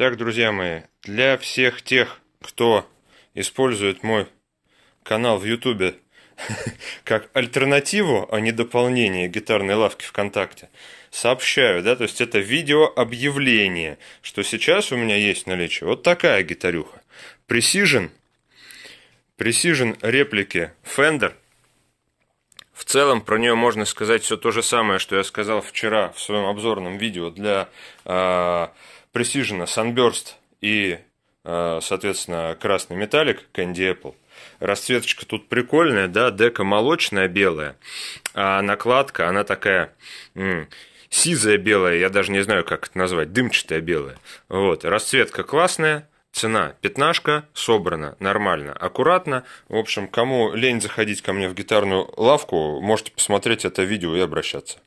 Так, друзья мои, для всех тех, кто использует мой канал в Ютубе как альтернативу, а не дополнение гитарной лавки ВКонтакте, сообщаю, да, то есть это видео объявление, что сейчас у меня есть наличие вот такая гитарюха. Precision, Precision реплики Fender целом про нее можно сказать все то же самое, что я сказал вчера в своем обзорном видео для э, Precision, Sunburst и, э, соответственно, красный металлик Candy Apple. Расцветочка тут прикольная, да, дека молочная белая, а накладка, она такая м- сизая белая, я даже не знаю, как это назвать, дымчатая белая. Вот, расцветка классная, Цена пятнашка, собрана нормально, аккуратно. В общем, кому лень заходить ко мне в гитарную лавку, можете посмотреть это видео и обращаться.